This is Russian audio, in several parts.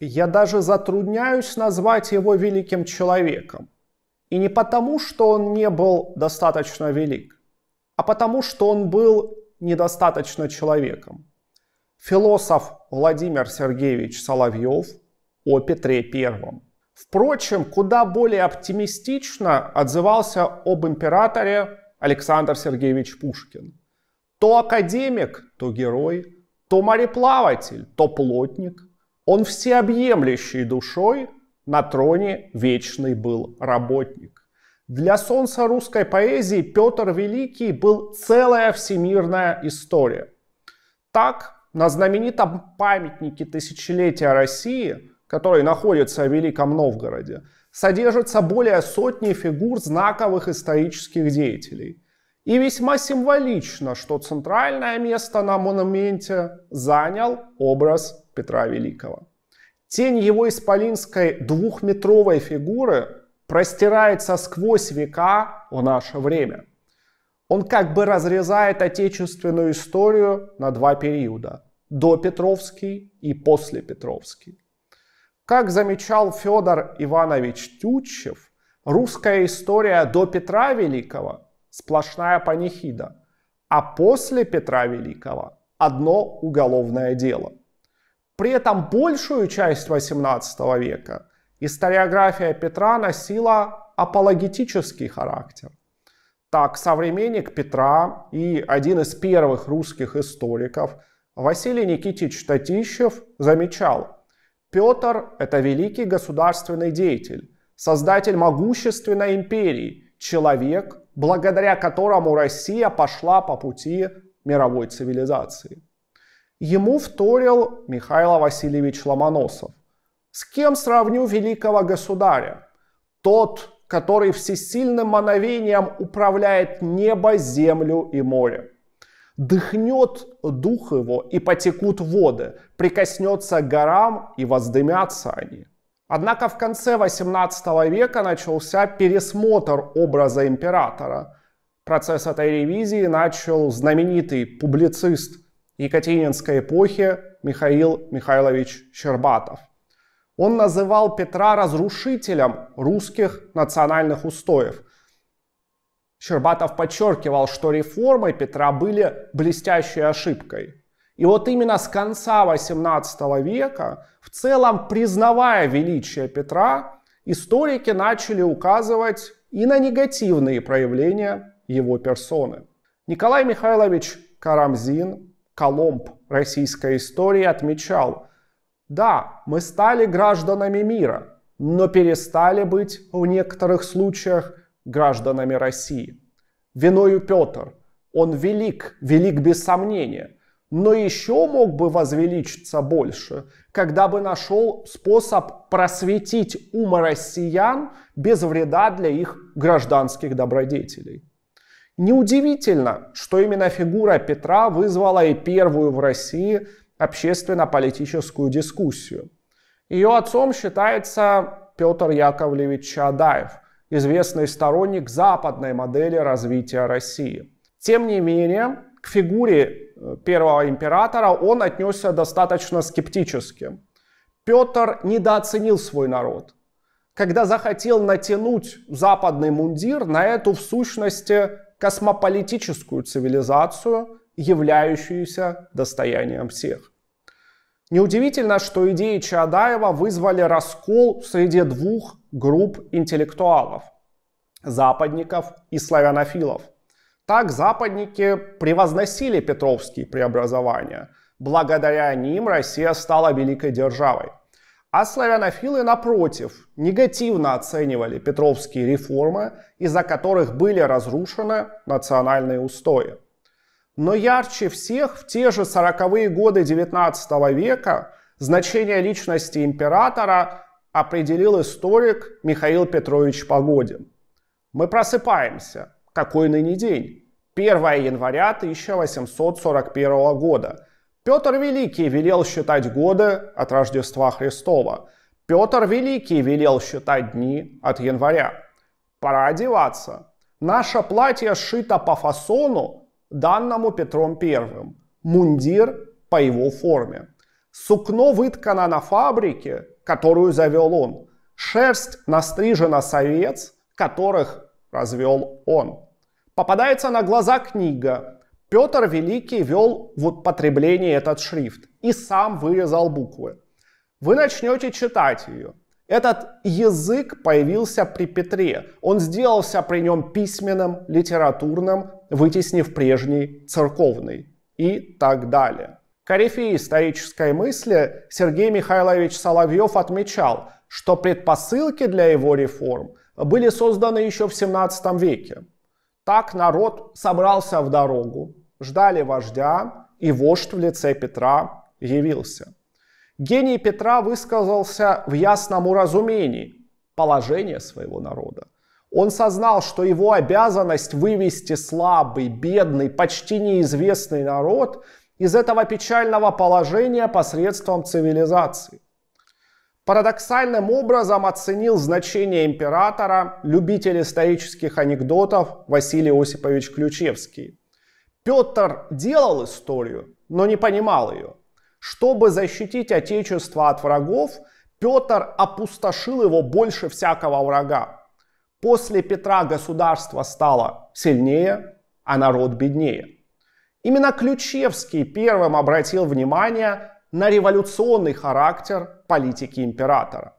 Я даже затрудняюсь назвать его великим человеком. И не потому, что он не был достаточно велик, а потому, что он был недостаточно человеком. Философ Владимир Сергеевич Соловьев о Петре Первом. Впрочем, куда более оптимистично отзывался об императоре Александр Сергеевич Пушкин. То академик, то герой, то мореплаватель, то плотник. Он всеобъемлющей душой на троне вечный был работник. Для солнца русской поэзии Петр Великий был целая всемирная история. Так, на знаменитом памятнике тысячелетия России, который находится в Великом Новгороде, содержится более сотни фигур знаковых исторических деятелей. И весьма символично, что центральное место на монументе занял образ Петра Великого. Тень его исполинской двухметровой фигуры простирается сквозь века в наше время. Он как бы разрезает отечественную историю на два периода – допетровский и послепетровский. Как замечал Федор Иванович Тютчев, русская история до Петра Великого сплошная панихида. А после Петра Великого одно уголовное дело. При этом большую часть XVIII века историография Петра носила апологетический характер. Так, современник Петра и один из первых русских историков Василий Никитич Татищев замечал, Петр – это великий государственный деятель, создатель могущественной империи, человек, благодаря которому Россия пошла по пути мировой цивилизации. Ему вторил Михаил Васильевич Ломоносов. С кем сравню великого государя? Тот, который всесильным мановением управляет небо, землю и море. Дыхнет дух его, и потекут воды, прикоснется к горам, и воздымятся они – Однако в конце 18 века начался пересмотр образа императора. Процесс этой ревизии начал знаменитый публицист Екатерининской эпохи Михаил Михайлович Щербатов. Он называл Петра разрушителем русских национальных устоев. Щербатов подчеркивал, что реформы Петра были блестящей ошибкой. И вот именно с конца XVIII века, в целом признавая величие Петра, историки начали указывать и на негативные проявления его персоны. Николай Михайлович Карамзин, Коломб российской истории, отмечал, да, мы стали гражданами мира, но перестали быть в некоторых случаях гражданами России. Виною Петр, он велик, велик без сомнения – но еще мог бы возвеличиться больше, когда бы нашел способ просветить ум россиян без вреда для их гражданских добродетелей. Неудивительно, что именно фигура Петра вызвала и первую в России общественно-политическую дискуссию. Ее отцом считается Петр Яковлевич Чадаев, известный сторонник западной модели развития России. Тем не менее, к фигуре э, первого императора он отнесся достаточно скептически. Петр недооценил свой народ. Когда захотел натянуть западный мундир на эту, в сущности, космополитическую цивилизацию, являющуюся достоянием всех. Неудивительно, что идеи Чаадаева вызвали раскол среди двух групп интеллектуалов – западников и славянофилов – так западники превозносили петровские преобразования. Благодаря ним Россия стала великой державой. А славянофилы, напротив, негативно оценивали петровские реформы, из-за которых были разрушены национальные устои. Но ярче всех в те же 40-е годы XIX века значение личности императора определил историк Михаил Петрович Погодин. Мы просыпаемся. Какой ныне день? 1 января 1841 года. Петр Великий велел считать годы от Рождества Христова. Петр Великий велел считать дни от января. Пора одеваться. Наше платье сшито по фасону, данному Петром Первым. Мундир по его форме. Сукно выткано на фабрике, которую завел он. Шерсть настрижена с которых развел он попадается на глаза книга. Петр Великий вел в употреблении этот шрифт и сам вырезал буквы. Вы начнете читать ее. Этот язык появился при Петре. Он сделался при нем письменным, литературным, вытеснив прежний церковный и так далее. Корифей исторической мысли Сергей Михайлович Соловьев отмечал, что предпосылки для его реформ были созданы еще в 17 веке. Так народ собрался в дорогу, ждали вождя, и вождь в лице Петра явился. Гений Петра высказался в ясном уразумении положения своего народа. Он сознал, что его обязанность вывести слабый, бедный, почти неизвестный народ из этого печального положения посредством цивилизации. Парадоксальным образом оценил значение императора любитель исторических анекдотов Василий Осипович Ключевский. Петр делал историю, но не понимал ее. Чтобы защитить отечество от врагов, Петр опустошил его больше всякого врага. После Петра государство стало сильнее, а народ беднее. Именно Ключевский первым обратил внимание на революционный характер политики императора.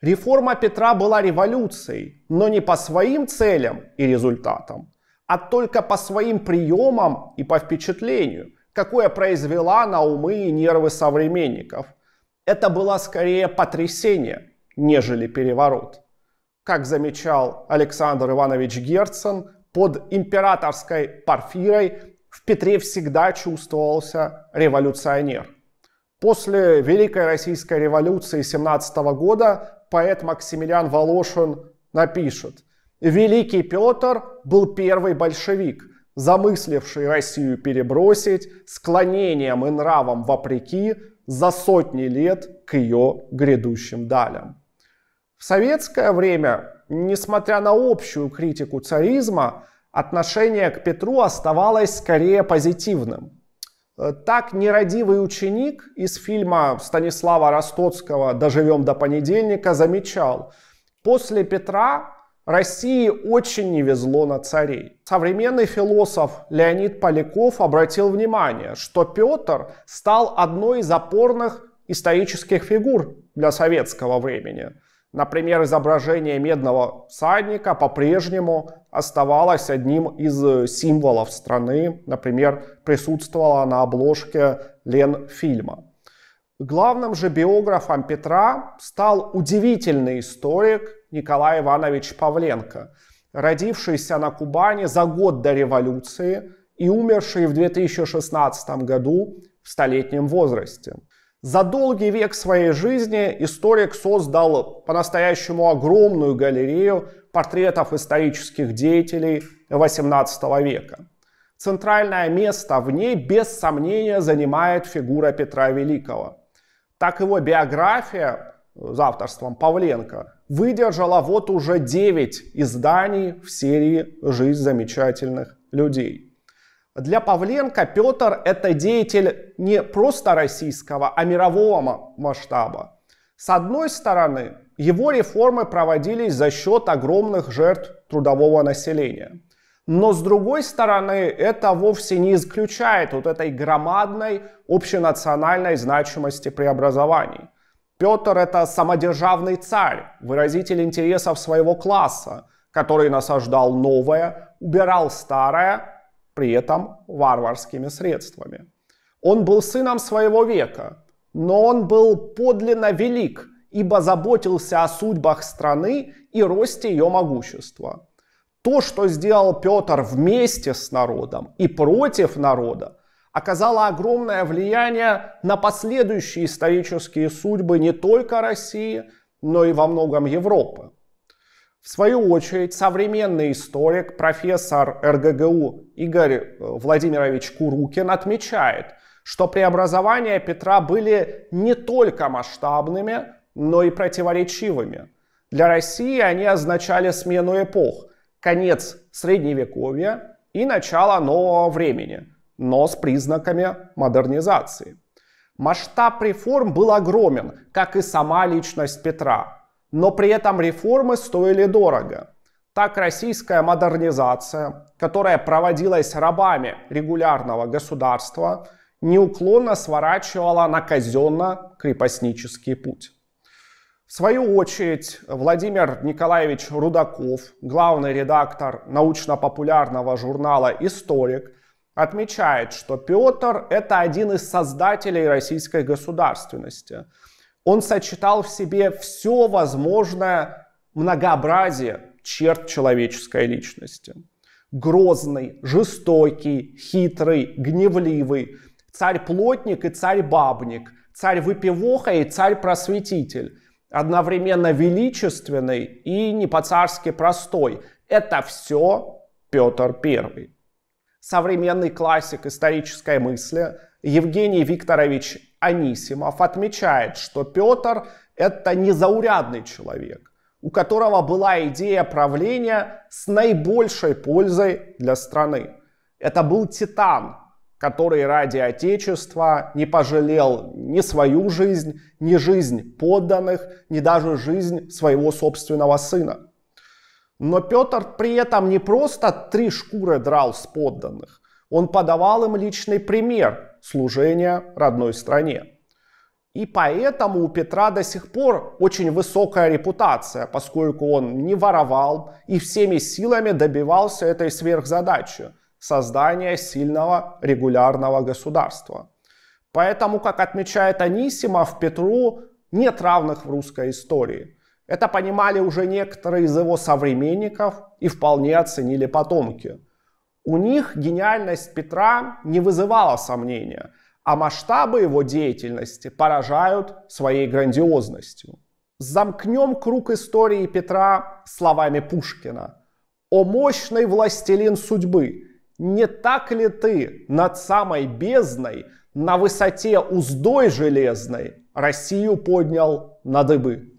Реформа Петра была революцией, но не по своим целям и результатам, а только по своим приемам и по впечатлению, какое произвела на умы и нервы современников. Это было скорее потрясение, нежели переворот. Как замечал Александр Иванович Герцен, под императорской парфирой в Петре всегда чувствовался революционер. После Великой Российской революции 17 года поэт Максимилиан Волошин напишет «Великий Петр был первый большевик, замысливший Россию перебросить склонением и нравом вопреки за сотни лет к ее грядущим далям». В советское время, несмотря на общую критику царизма, отношение к Петру оставалось скорее позитивным – Э, так нерадивый ученик из фильма Станислава Ростоцкого «Доживем до понедельника» замечал, после Петра России очень не везло на царей. Современный философ Леонид Поляков обратил внимание, что Петр стал одной из опорных исторических фигур для советского времени. Например, изображение медного всадника по-прежнему оставалась одним из э, символов страны, например, присутствовала на обложке Ленфильма. Главным же биографом Петра стал удивительный историк Николай Иванович Павленко, родившийся на Кубани за год до революции и умерший в 2016 году в столетнем возрасте. За долгий век своей жизни историк создал по-настоящему огромную галерею портретов исторических деятелей XVIII века. Центральное место в ней без сомнения занимает фигура Петра Великого. Так его биография э, с авторством Павленко выдержала вот уже 9 изданий в серии «Жизнь замечательных людей». Для Павленко Петр – это деятель не просто российского, а мирового масштаба. С одной стороны, его реформы проводились за счет огромных жертв трудового населения. Но с другой стороны, это вовсе не исключает вот этой громадной общенациональной значимости преобразований. Петр – это самодержавный царь, выразитель интересов своего класса, который насаждал новое, убирал старое при этом варварскими средствами. Он был сыном своего века, но он был подлинно велик, ибо заботился о судьбах страны и росте ее могущества. То, что сделал Петр вместе с народом и против народа, оказало огромное влияние на последующие исторические судьбы не только России, но и во многом Европы. В свою очередь, современный историк, профессор РГГУ Игорь э, Владимирович Курукин отмечает, что преобразования Петра были не только масштабными, но и противоречивыми. Для России они означали смену эпох, конец Средневековья и начало нового времени, но с признаками модернизации. Масштаб реформ был огромен, как и сама личность Петра – но при этом реформы стоили дорого. Так российская модернизация, которая проводилась рабами регулярного государства, неуклонно сворачивала на казенно-крепостнический путь. В свою очередь, Владимир Николаевич Рудаков, главный редактор научно-популярного журнала «Историк», отмечает, что Петр – это один из создателей российской государственности – он сочетал в себе все возможное многообразие черт человеческой личности. Грозный, жестокий, хитрый, гневливый, царь-плотник и царь-бабник, царь-выпивоха и царь-просветитель, одновременно величественный и не по-царски простой. Это все Петр I. Современный классик исторической мысли Евгений Викторович Анисимов отмечает, что Петр – это незаурядный человек, у которого была идея правления с наибольшей пользой для страны. Это был титан, который ради Отечества не пожалел ни свою жизнь, ни жизнь подданных, ни даже жизнь своего собственного сына. Но Петр при этом не просто три шкуры драл с подданных, он подавал им личный пример, служения родной стране. И поэтому у Петра до сих пор очень высокая репутация, поскольку он не воровал и всеми силами добивался этой сверхзадачи – создания сильного регулярного государства. Поэтому, как отмечает Анисимов, Петру нет равных в русской истории. Это понимали уже некоторые из его современников и вполне оценили потомки. У них гениальность Петра не вызывала сомнения, а масштабы его деятельности поражают своей грандиозностью. Замкнем круг истории Петра словами Пушкина. «О мощный властелин судьбы, не так ли ты над самой бездной, на высоте уздой железной Россию поднял на дыбы?»